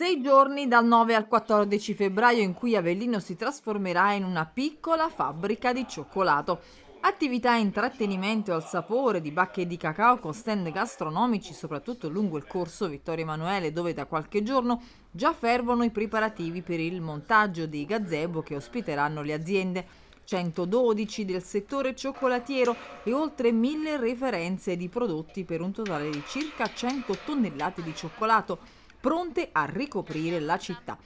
Sei giorni dal 9 al 14 febbraio in cui Avellino si trasformerà in una piccola fabbrica di cioccolato. Attività e intrattenimento al sapore di bacche di cacao con stand gastronomici soprattutto lungo il corso Vittorio Emanuele dove da qualche giorno già fervono i preparativi per il montaggio dei gazebo che ospiteranno le aziende. 112 del settore cioccolatiero e oltre 1000 referenze di prodotti per un totale di circa 100 tonnellate di cioccolato pronte a ricoprire la città.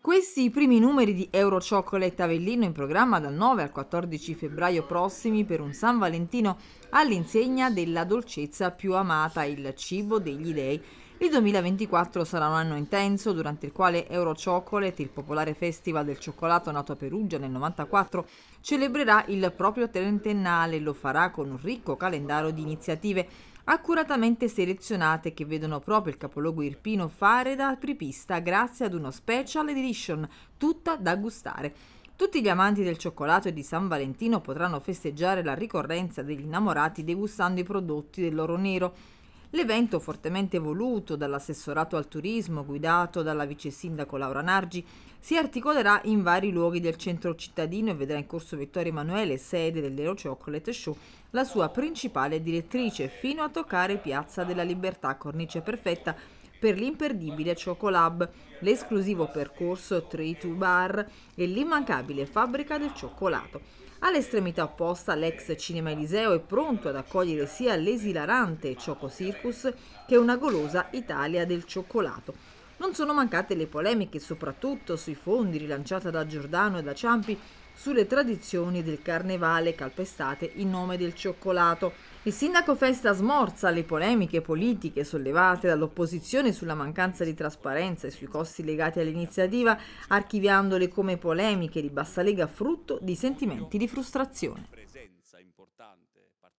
Questi i primi numeri di Euro Chocolate Avellino in programma dal 9 al 14 febbraio prossimi per un San Valentino all'insegna della dolcezza più amata, il cibo degli dei. Il 2024 sarà un anno intenso durante il quale Euro Chocolate, il popolare festival del cioccolato nato a Perugia nel 1994, celebrerà il proprio trentennale e lo farà con un ricco calendario di iniziative accuratamente selezionate che vedono proprio il capoluogo irpino fare da apripista grazie ad uno special edition tutta da gustare. Tutti gli amanti del cioccolato e di San Valentino potranno festeggiare la ricorrenza degli innamorati degustando i prodotti del loro nero. L'evento, fortemente voluto dall'assessorato al turismo guidato dalla vice sindaco Laura Nargi, si articolerà in vari luoghi del centro cittadino e vedrà in corso Vittorio Emanuele, sede dell'Ero Chocolate Show, la sua principale direttrice, fino a toccare Piazza della Libertà, cornice perfetta per l'imperdibile Chocolab, l'esclusivo percorso 3 to Bar e l'immancabile fabbrica del cioccolato. All'estremità opposta l'ex Cinema Eliseo è pronto ad accogliere sia l'esilarante Choco Circus che una golosa Italia del cioccolato. Non sono mancate le polemiche, soprattutto sui fondi rilanciata da Giordano e da Ciampi sulle tradizioni del carnevale calpestate in nome del cioccolato. Il sindaco Festa smorza le polemiche politiche sollevate dall'opposizione sulla mancanza di trasparenza e sui costi legati all'iniziativa, archiviandole come polemiche di bassa lega frutto di sentimenti di frustrazione.